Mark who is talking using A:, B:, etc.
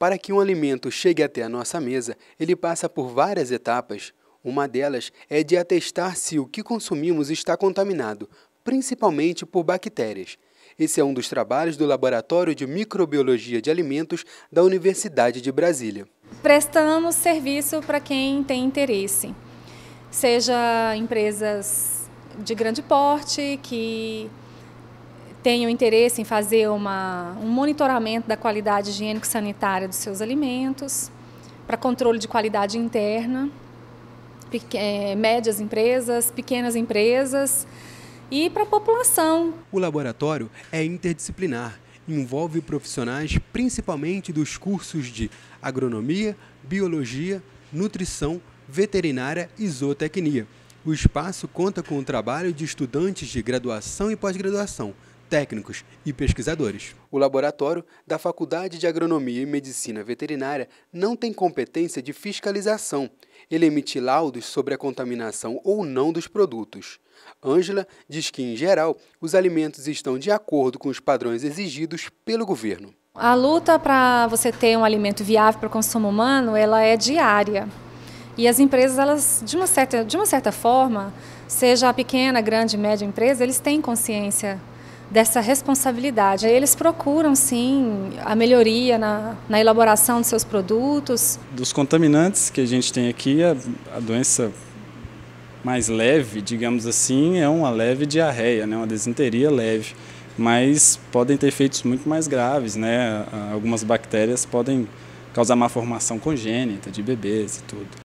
A: Para que um alimento chegue até a nossa mesa, ele passa por várias etapas. Uma delas é de atestar se o que consumimos está contaminado, principalmente por bactérias. Esse é um dos trabalhos do Laboratório de Microbiologia de Alimentos da Universidade de Brasília.
B: Prestamos serviço para quem tem interesse, seja empresas de grande porte que tenham interesse em fazer uma, um monitoramento da qualidade higiênico-sanitária dos seus alimentos, para controle de qualidade interna, é, médias empresas, pequenas empresas e para a população. O
A: laboratório é interdisciplinar, envolve profissionais principalmente dos cursos de agronomia, biologia, nutrição, veterinária e zootecnia. O espaço conta com o trabalho de estudantes de graduação e pós-graduação, técnicos e pesquisadores. O laboratório da Faculdade de Agronomia e Medicina Veterinária não tem competência de fiscalização. Ele emite laudos sobre a contaminação ou não dos produtos. Ângela diz que, em geral, os alimentos estão de acordo com os padrões exigidos pelo governo.
B: A luta para você ter um alimento viável para o consumo humano, ela é diária. E as empresas, elas, de uma certa, de uma certa forma, seja a pequena, grande, média empresa, eles têm consciência dessa responsabilidade. Eles procuram, sim, a melhoria na, na elaboração de seus produtos.
C: Dos contaminantes que a gente tem aqui, a, a doença mais leve, digamos assim, é uma leve diarreia, né? uma desinteria leve. Mas podem ter efeitos muito mais graves, né? Algumas bactérias podem causar má formação congênita de bebês e tudo.